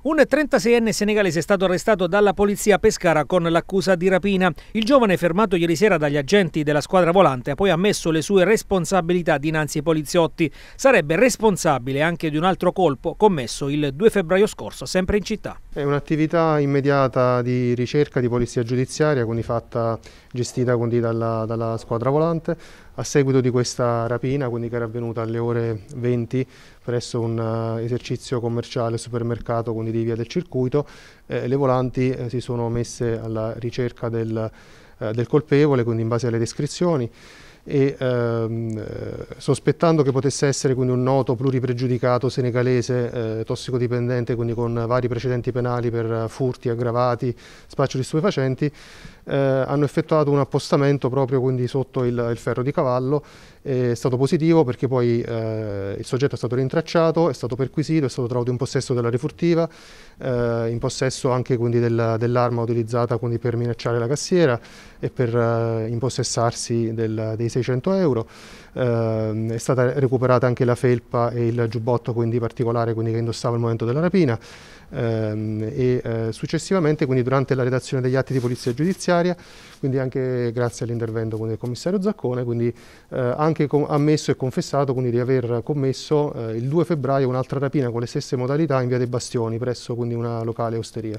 Un 36enne senegalese è stato arrestato dalla polizia pescara con l'accusa di rapina. Il giovane, fermato ieri sera dagli agenti della squadra volante, ha poi ammesso le sue responsabilità dinanzi ai poliziotti. Sarebbe responsabile anche di un altro colpo commesso il 2 febbraio scorso, sempre in città. È un'attività immediata di ricerca di polizia giudiziaria, quindi fatta, gestita quindi dalla, dalla squadra volante, a seguito di questa rapina, quindi che era avvenuta alle ore 20 presso un eh, esercizio commerciale supermercato quindi secondi di via del circuito, eh, le volanti eh, si sono messe alla ricerca del, eh, del colpevole, quindi in base alle descrizioni e ehm, sospettando che potesse essere quindi un noto pluripregiudicato senegalese eh, tossicodipendente, quindi con vari precedenti penali per furti aggravati, spaccio di stupefacenti, eh, hanno effettuato un appostamento proprio quindi sotto il, il ferro di cavallo, è stato positivo perché poi eh, il soggetto è stato rintracciato, è stato perquisito, è stato trovato in possesso della refurtiva, eh, in possesso anche del, dell'arma utilizzata per minacciare la cassiera e per eh, impossessarsi del, dei 600 euro, eh, è stata recuperata anche la felpa e il giubbotto quindi particolare quindi, che indossava al momento della rapina ehm, e eh, successivamente quindi durante la redazione degli atti di polizia giudiziaria necessaria, quindi anche grazie all'intervento del commissario Zaccone, quindi eh, anche ammesso e confessato quindi, di aver commesso eh, il 2 febbraio un'altra rapina con le stesse modalità in via dei Bastioni, presso quindi, una locale osteria.